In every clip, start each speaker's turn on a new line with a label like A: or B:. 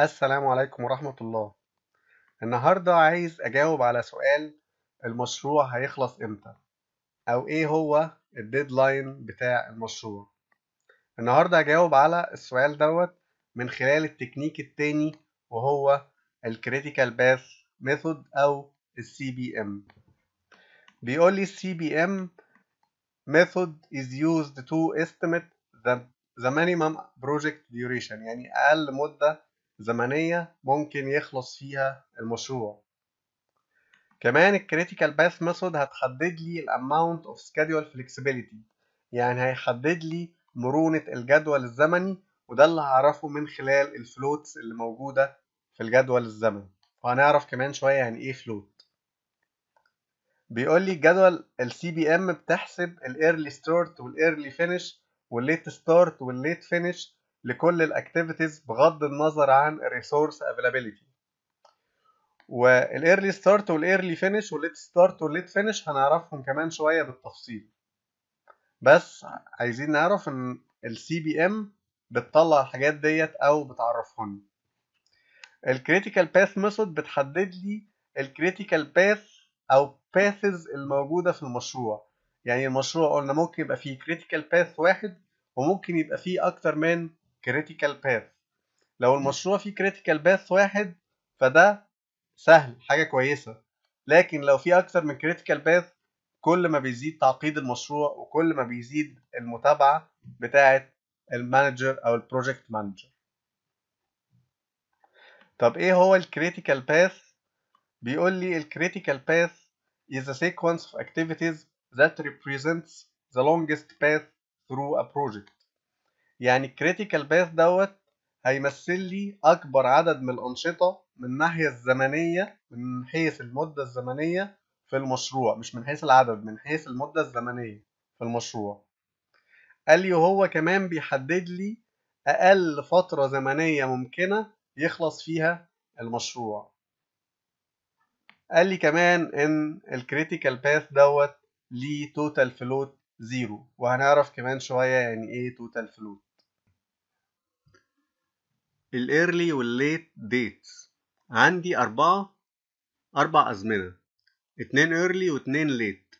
A: السلام عليكم ورحمة الله النهاردة عايز أجاوب على سؤال المشروع هيخلص إمتى أو إيه هو الديدلاين بتاع المشروع النهاردة هجاوب على السؤال دوت من خلال التكنيك التاني وهو الكريتيكال باث ميثود أو السي بي ام بيقول لي السي بي ام method is used to estimate the the minimum project duration يعني أقل مدة زمنية ممكن يخلص فيها المشروع كمان الكريتيكال باث ميثود هتحدد لي الاماونت اوف Schedule Flexibility يعني هيحدد لي مرونة الجدول الزمني وده اللي هعرفه من خلال الفلوتس اللي موجودة في الجدول الزمني وهنعرف كمان شوية يعني ايه فلوت بيقول لي جدول السي بي ام بتحسب الايرلي ستارت والايرلي فينش والليت ستارت والليت فينش لكل الاكتيفيتيز بغض النظر عن الريسورس افيلابيلتي والايرلي ستارت والايرلي فينش والليت ستارت والليت فينش هنعرفهم كمان شويه بالتفصيل بس عايزين نعرف ان السي بي ام بتطلع الحاجات ديت او بتعرفهم الكريتيكال باث ميثود بتحدد لي الكريتيكال باث او باثز الموجوده في المشروع يعني المشروع قلنا ممكن يبقى فيه كريتيكال باث واحد وممكن يبقى فيه اكتر من كريتيكال باث لو المشروع فيه كريتيكال باث واحد فده سهل حاجه كويسه لكن لو في اكتر من كريتيكال باث كل ما بيزيد تعقيد المشروع وكل ما بيزيد المتابعه بتاعه المانجر او البروجكت مانجر طب ايه هو الكريتيكال باث بيقول لي الكريتيكال باث is a sequence of activities that represents the longest path through a project يعني الكريتيكال باث دوت هيمثل لي اكبر عدد من الانشطه من الناحيه الزمنيه من حيث المده الزمنيه في المشروع مش من حيث العدد من حيث المده الزمنيه في المشروع قال لي وهو كمان بيحدد لي اقل فتره زمنيه ممكنه يخلص فيها المشروع قال لي كمان ان الكريتيكال باث دوت ليه توتال فلوت زيرو وهنعرف كمان شويه يعني ايه توتال فلوت الايرلي والليت ديتس عندي أربعة أربع أزمنة اتنين ايرلي واتنين ليت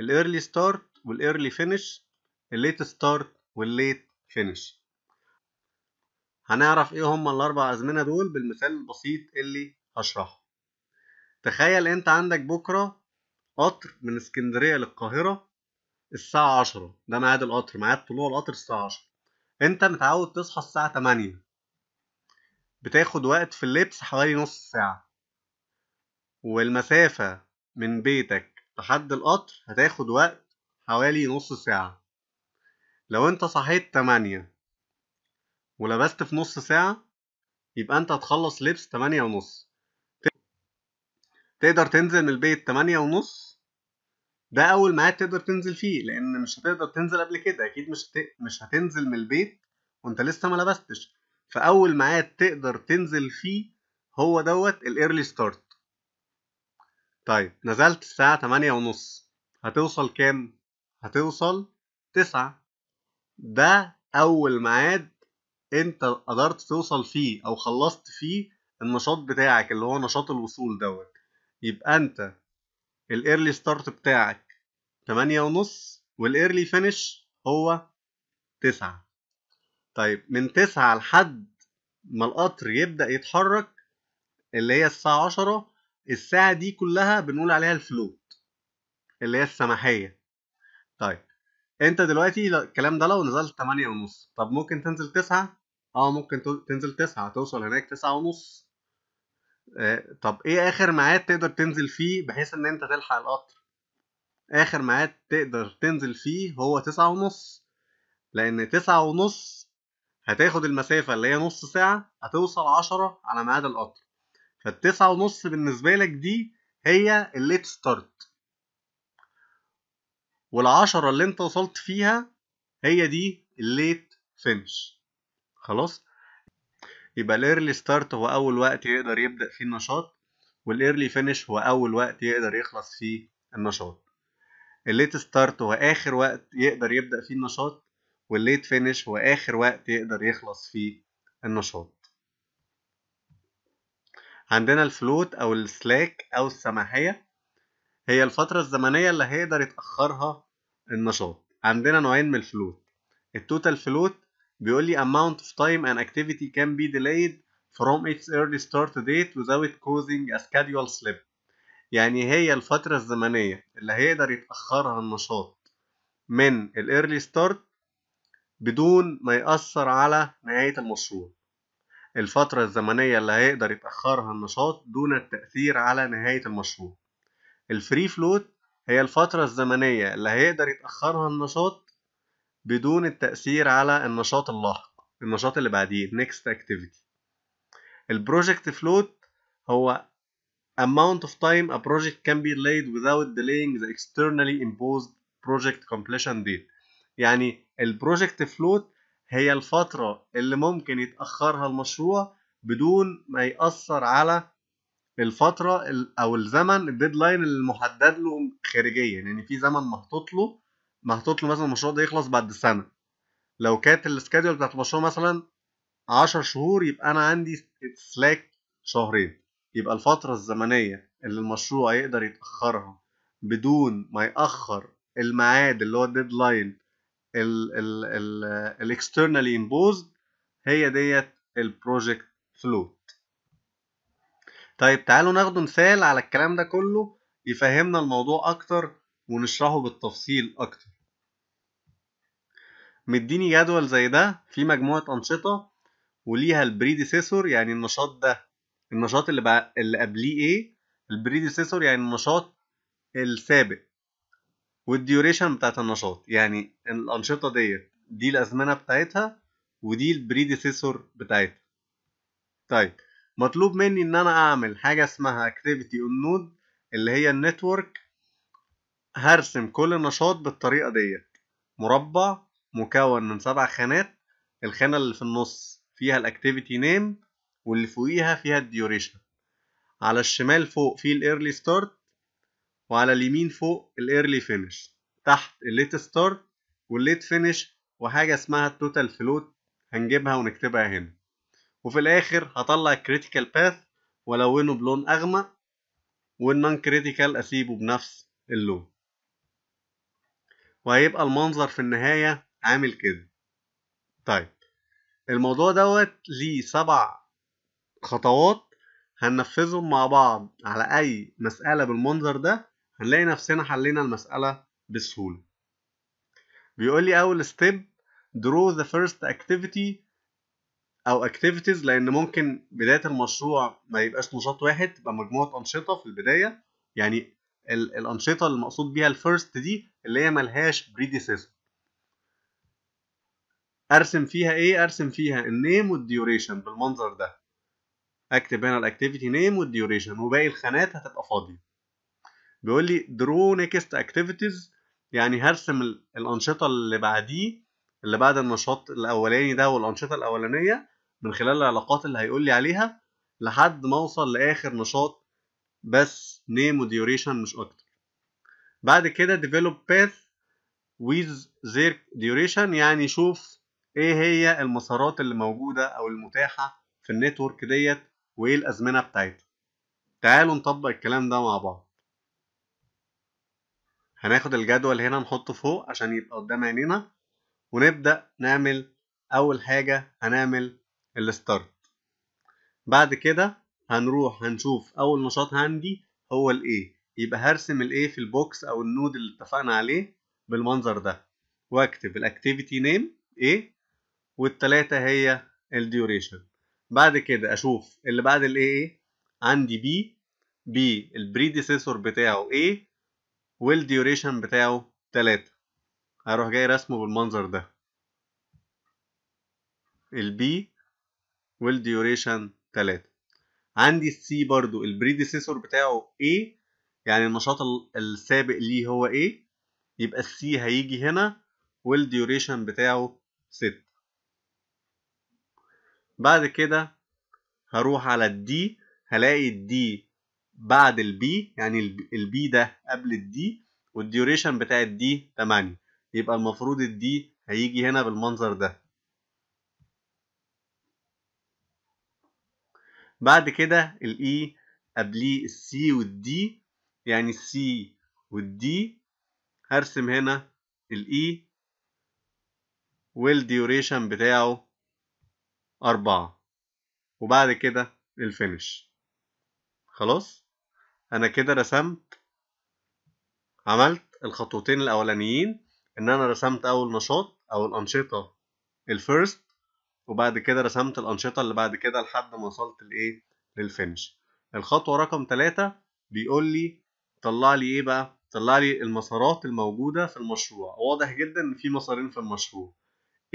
A: الايرلي ستارت والايرلي فينش الليت ستارت والليت فينش هنعرف ايه هما الاربع ازمنة دول بالمثال البسيط اللي هشرحه تخيل انت عندك بكرة قطر من اسكندرية للقاهرة الساعة عشرة ده ميعاد القطر ميعاد طلوع القطر الساعة عشرة انت متعود تصحى الساعة تمانية بتاخد وقت في اللبس حوالي نص ساعة والمسافة من بيتك لحد القطر هتاخد وقت حوالي نص ساعة لو انت صحيت تمانية ولبست في نص ساعة يبقى انت هتخلص لبس تمانية ونص تقدر تنزل من البيت تمانية ونص ده أول ميعاد تقدر تنزل فيه لأن مش هتقدر تنزل قبل كده أكيد مش هت... مش هتنزل من البيت وأنت لسه ما لبستش فاول ميعاد تقدر تنزل فيه هو دوت الايرلي ستارت طيب نزلت الساعة تمانية ونص هتوصل كام؟ هتوصل تسعة ده أول ميعاد أنت قدرت توصل فيه أو خلصت فيه النشاط بتاعك اللي هو نشاط الوصول دوت يبقى أنت الايرلي ستارت بتاعك تمانية ونص والايرلي فينش هو تسعة طيب من تسعة لحد ما القطر يبدأ يتحرك اللي هي الساعة عشرة الساعة دي كلها بنقول عليها الفلوت اللي هي السماحية طيب انت دلوقتي الكلام ده لو نزلت تمانية ونص طب ممكن تنزل تسعة اه ممكن تنزل تسعة توصل هناك تسعة ونص آه، طب ايه اخر ميعاد تقدر تنزل فيه بحيث ان انت تلحق القطر اخر ميعاد تقدر تنزل فيه هو تسعة ونص لان تسعة ونص هتاخد المسافة اللي هي نص ساعة هتوصل عشرة على ميعاد القطر فالتسعة ونص بالنسبة لك دي هي الليت ستارت والعشرة اللي انت وصلت فيها هي دي الليت فينش خلاص يبقى الايرلي ستارت هو اول وقت يقدر يبدا فيه النشاط والايرلي فينش هو اول وقت يقدر يخلص فيه النشاط الليت ستارت هو اخر وقت يقدر يبدا فيه النشاط والليت فينش هو آخر وقت يقدر يخلص فيه النشاط عندنا الفلوت أو السلاك أو السماحية هي الفترة الزمنية اللي هيقدر يتأخرها النشاط عندنا نوعين من الفلوت التوتال فلوت بيقول لي amount of time and activity can be delayed from its early start date without causing a schedule slip يعني هي الفترة الزمنية اللي هيقدر يتأخرها النشاط من الايرلي early start بدون ما يأثر على نهاية المشروع الفترة الزمنية اللي هيقدر يتأخرها النشاط دون التأثير على نهاية المشروع الفري فلوت هي الفترة الزمنية اللي هيقدر يتأخرها النشاط بدون التأثير على النشاط اللاحق النشاط اللي بعديه next activity البروجكت فلوت هو amount of time a project can be delayed without delaying the externally imposed project completion date يعني البروجكت فلوت هي الفترة اللي ممكن يتأخرها المشروع بدون ما يأثر على الفترة أو الزمن الديدلاين المحدد له خارجيا يعني في زمن محطوط له محطوط له مثلا المشروع ده يخلص بعد سنة لو كانت السكادول بتاعت المشروع مثلا 10 شهور يبقى أنا عندي سلاك شهرين يبقى الفترة الزمنية اللي المشروع يقدر يتأخرها بدون ما يأخر الميعاد اللي هو الديدلاين الاكسترنالي امبوزد هي ديت البروجكت فلوت طيب تعالوا ناخد مثال على الكلام ده كله يفهمنا الموضوع اكتر ونشرحه بالتفصيل اكتر مديني جدول زي ده في مجموعه انشطه وليها البريديسيسور يعني النشاط ده النشاط اللي بقى اللي قبليه ايه البريديسيسور يعني النشاط السابق والديوريشن بتاعت النشاط يعني الانشطه ديت دي الازمنه بتاعتها ودي البريديسيسور بتاعتها طيب مطلوب مني ان انا اعمل حاجه اسمها اكتيفيتي اون نود اللي هي النتورك هرسم كل نشاط بالطريقه ديت مربع مكون من سبع خانات الخانه اللي في النص فيها الاكتيفيتي نيم واللي فوقيها فيها الديوريشن على الشمال فوق في الايرلي ستارت وعلى اليمين فوق الايرلي فينش تحت الليت ستارت والليت فينش وحاجه اسمها التوتال فلوت هنجيبها ونكتبها هنا وفي الاخر هطلع الكريتيكال باث والونه بلون اغمق والنون كريتيكال اسيبه بنفس اللون وهيبقى المنظر في النهايه عامل كده طيب الموضوع دوت ليه سبع خطوات هننفذهم مع بعض على اي مسألة بالمنظر ده هنلاقي نفسنا حلينا المسألة بسهولة بيقول لي أول ستيب draw the first activity أو activities لأن ممكن بداية المشروع ما يبقاش نشاط واحد تبقى مجموعة أنشطة في البداية يعني ال الأنشطة اللي مقصود بيها الفيرست دي اللي هي ملهاش predecessor أرسم فيها إيه؟ أرسم فيها النيم والديوريشن بالمنظر ده أكتب هنا الأكتيفيتي نيم والديوريشن وباقي الخانات هتبقى فاضية بيقول لي درو نيكست اكتيفيتيز يعني هرسم الانشطه اللي بعديه اللي بعد النشاط الاولاني ده والانشطه الاولانيه من خلال العلاقات اللي هيقول لي عليها لحد ما اوصل لاخر نشاط بس نيم وديوريشن مش اكتر بعد كده develop path with their duration يعني شوف ايه هي المسارات اللي موجودة او المتاحة في النتورك ديت وايه الازمنة بتاعتها تعالوا نطبق الكلام ده مع بعض هناخد الجدول هنا نحطه فوق عشان يبقى قدام عينينا ونبدأ نعمل أول حاجة هنعمل الستارت بعد كده هنروح هنشوف أول نشاط عندي هو الإيه يبقى هرسم الإيه في البوكس أو النود اللي اتفقنا عليه بالمنظر ده وأكتب الأكتيفيتي نيم إيه والتلاتة هي الديوريشن بعد كده أشوف اللي بعد الإيه عندي بي بي البريديسيسور بتاعه إيه والديوريشن بتاعه تلاتة هروح جاي رسمه بالمنظر ده البي والديوريشن تلاتة عندي السي برضو البريديسيسور بتاعه A يعني النشاط السابق ليه هو A يبقى السي هيجي هنا والديوريشن بتاعه ستة بعد كده هروح على الدي هلاقي الدي بعد البي يعني البي ده قبل الدي والديوريشن بتاع الدي 8 يبقى المفروض الدي هيجي هنا بالمنظر ده بعد كده الاي e قبليه السي والدي يعني السي والدي هرسم هنا الاي e والديوريشن بتاعه أربعة وبعد كده الفينش خلاص انا كده رسمت عملت الخطوتين الاولانيين ان انا رسمت اول نشاط او الانشطه الفيرست وبعد كده رسمت الانشطه اللي بعد كده لحد ما وصلت لايه للفينش الخطوه رقم ثلاثة بيقول لي طلع لي ايه بقى طلع لي المسارات الموجوده في المشروع واضح جدا ان في مسارين في المشروع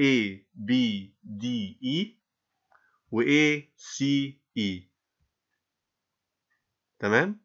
A: A B D E و A C E تمام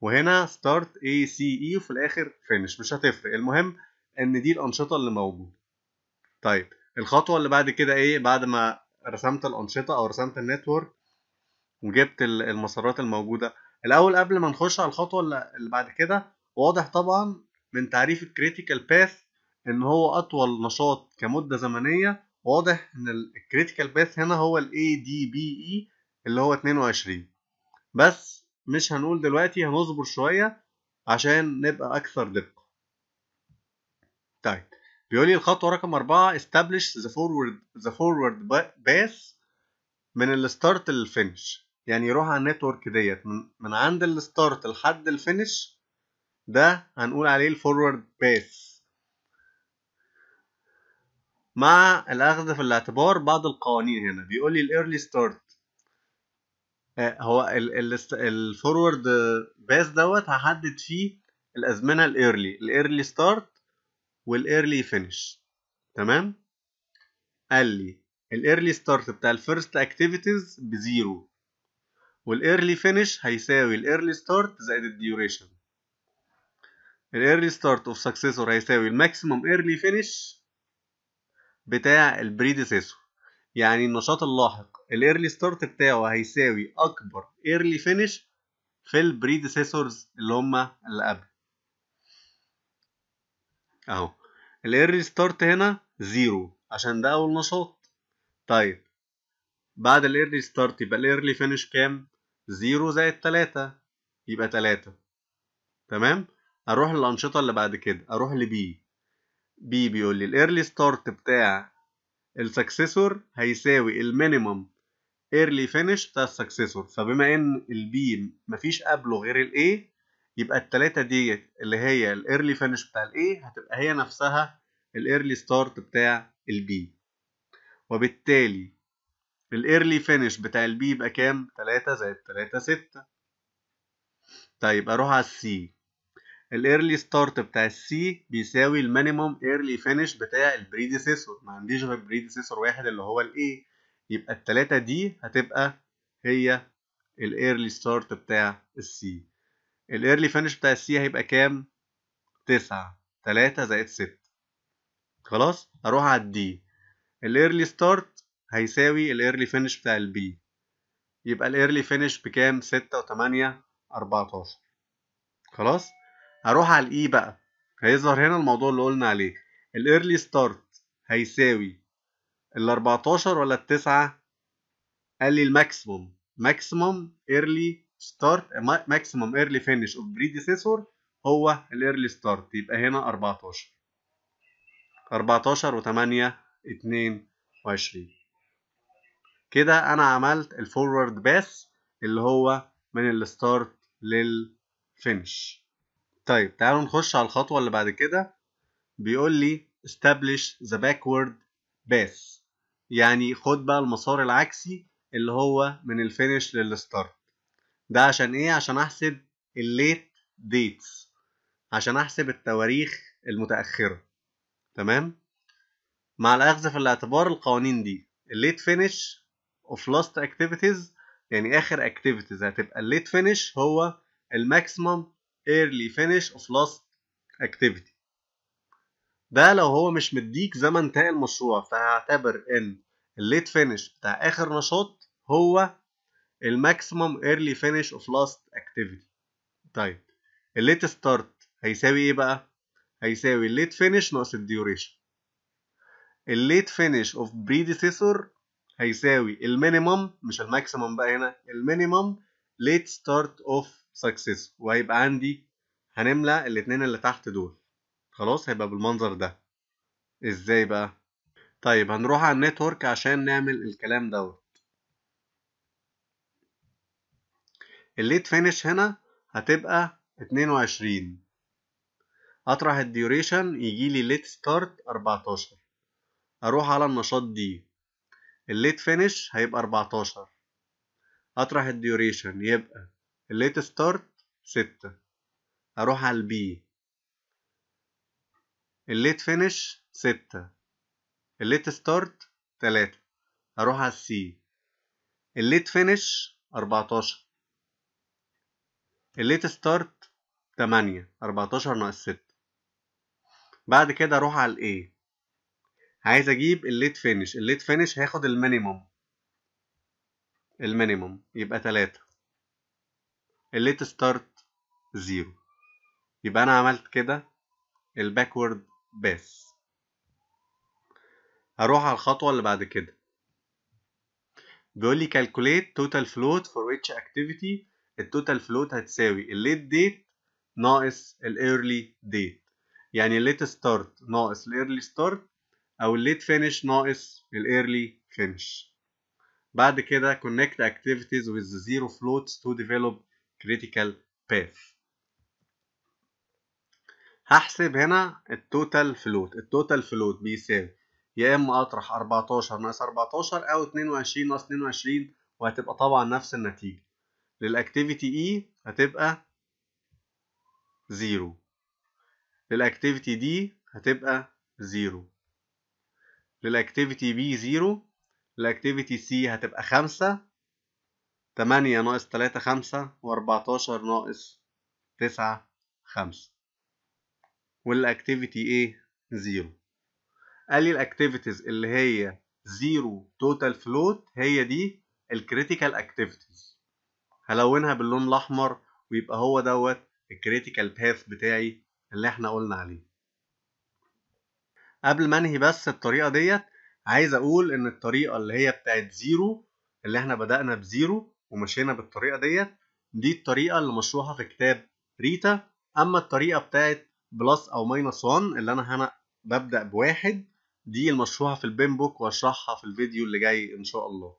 A: وهنا ستارت اي سي اي وفي الاخر فينش مش هتفرق المهم ان دي الانشطه اللي موجوده طيب الخطوه اللي بعد كده ايه بعد ما رسمت الانشطه او رسمت النتورك وجبت المسارات الموجوده الاول قبل ما نخش على الخطوه اللي بعد كده واضح طبعا من تعريف الكريتيكال باث ان هو اطول نشاط كمده زمنيه واضح ان الكريتيكال باث هنا هو الاي دي بي اي اللي هو 22 بس مش هنقول دلوقتي هنصبر شوية عشان نبقى أكثر دقة طيب بيقول لي الخطوة رقم أربعة establish the forward the forward path من الستارت للفينش يعني يروح على النتورك ديت من, من عند الستارت لحد الفينش ده هنقول عليه الفورورد باث مع الأخذ في الاعتبار بعض القوانين هنا بيقول لي الايرلي ستارت هو الفورورد باس دوت هحدد فيه الازمنه الايرلي الايرلي ستارت والايرلي فينش تمام قال لي الايرلي ستارت بتاع الفيرست اكتيفيتيز بزيرو والايرلي فينش هيساوي الايرلي ستارت زائد الديوريشن الايرلي ستارت اوف سكسيسور هيساوي الماكسيمم ايرلي فينش بتاع البريديسيسور يعني النشاط اللاحق الايرلي ستارت بتاعه هيساوي اكبر ايرلي فينش في البريديسيسورز اللي هما اللي قبل اهو الايرلي ستارت هنا زيرو عشان ده اول نشاط طيب بعد الايرلي ستارت يبقى الايرلي فينش كام زيرو زائد تلاتة يبقى تلاتة تمام اروح للانشطه اللي بعد كده اروح لبي بي بيقول لي الايرلي ستارت بتاع السكسيسور هيساوي المينيمم early finish بتاع السكسيسور فبما ان البي مفيش قبله غير الاي يبقى التلاتة ديت اللي هي الايرلي فينش بتاع الاي هتبقى هي نفسها الايرلي ستارت بتاع البي وبالتالي الايرلي فينش بتاع البي يبقى كام؟ 3 زائد 3 6 طيب اروح على السي الايرلي ستارت بتاع السي بيساوي المينيموم ايرلي فينش بتاع البريديسيسور ما عنديش غير بريديسيسور واحد اللي هو الاي يبقى التلاتة دي هتبقى هي الايرلي ستارت بتاع السي الايرلي فينش بتاع السي هيبقى كام؟ تسعة تلاتة زائد ستة خلاص اروح على الدي الايرلي ستارت هيساوي الايرلي فينش بتاع البي يبقى الايرلي فينش بكام؟ ستة وتمانية أربعتاشر خلاص هروح على الاي e بقى هيظهر هنا الموضوع اللي قلنا عليه الايرلي ستارت هيساوي ال 14 ولا ال 9؟ قال لي الماكسيموم ماكسيموم ايرلي ستارت ماكسيموم ايرلي فينش اوف بريديسيسور هو الايرلي ستارت يبقى هنا 14 14 و8 22 كده انا عملت الفورورد باس اللي هو من الستارت للفينش طيب تعالوا نخش على الخطوه اللي بعد كده بيقول لي establish the backward pass يعني خد بقى المسار العكسي اللي هو من الفينش للستارت ده عشان ايه عشان احسب الليت ديتس عشان احسب التواريخ المتاخره تمام مع الاخذ في الاعتبار القوانين دي الليت فينش اوف لاست اكتيفيتيز يعني اخر اكتيفيتيز هتبقى الليت فينش هو الماكسيمم ايرلي فينش اوف لاست اكتيفيتي ده لو هو مش مديك زمن انتهاء المشروع فهعتبر ان الليت فينش بتاع اخر نشاط هو الماكسيمم ايرلي فينش اوف لاست اكتيفيتي طيب الليت ستارت هيساوي ايه بقى هيساوي الليت فينش ناقص الديوريشن الليت فينش اوف بريديسيسور هيساوي المينيمم مش الماكسيمم بقى هنا المينيمم ليت ستارت اوف سكسس وهيبقى عندي هنملى الاتنين اللي تحت دول خلاص هيبقى بالمنظر ده ازاي بقى طيب هنروح على النتورك عشان نعمل الكلام دوت الليت فينش هنا هتبقى 22 اطرح الديوريشن يجي لي ليت ستارت 14 اروح على النشاط دي الليت فينش هيبقى 14 اطرح الديوريشن يبقى الليت ستارت 6 اروح على البي الليت فينش ستة الليت ستارت تلاتة هروح على السي الليت فينش أربعتاشر الليت ستارت تمانية أربعتاشر ناقص ستة بعد كده أروح على الأي عايز أجيب الليت فينش الليت فينش هاخد المينيموم المينيموم يبقى تلاتة الليت ستارت زيرو يبقى أنا عملت كده الباكورد بس هروح على الخطوة اللي بعد كده بيقول لي calculate total float for each activity التوتال float هتساوي الليت date ناقص الايرلي ديت يعني الليت ستارت ناقص الايرلي ستارت او الليت فينش ناقص الايرلي فينش بعد كده connect activities with zero floats to develop critical path هحسب هنا التوتال فلوت التوتال فلوت بيساوي يا اما اطرح 14 ناقص 14 او 22 ناقص 22 وهتبقى طبعا نفس النتيجه للاكتيفيتي اي e هتبقى زيرو للاكتيفيتي دي هتبقى زيرو للاكتيفيتي بي زيرو للاكتيفيتي سي هتبقى خمسة تمانية ناقص تلاتة خمسة وأربعتاشر ناقص تسعة خمسة والاكتيفيتي ايه زيرو قال لي الاكتيفيتيز اللي هي زيرو توتال فلوت هي دي الكريتيكال اكتيفيتيز هلونها باللون الاحمر ويبقى هو دوت الكريتيكال باث بتاعي اللي احنا قلنا عليه قبل ما انهي بس الطريقه ديت عايز اقول ان الطريقه اللي هي بتاعت زيرو اللي احنا بدانا بزيرو ومشينا بالطريقه ديت دي الطريقه اللي مشروحه في كتاب ريتا اما الطريقه بتاعت بلس او ماينس 1 اللي انا هنا ببدا بواحد دي المشروحه في البين بوك واشرحها في الفيديو اللي جاي ان شاء الله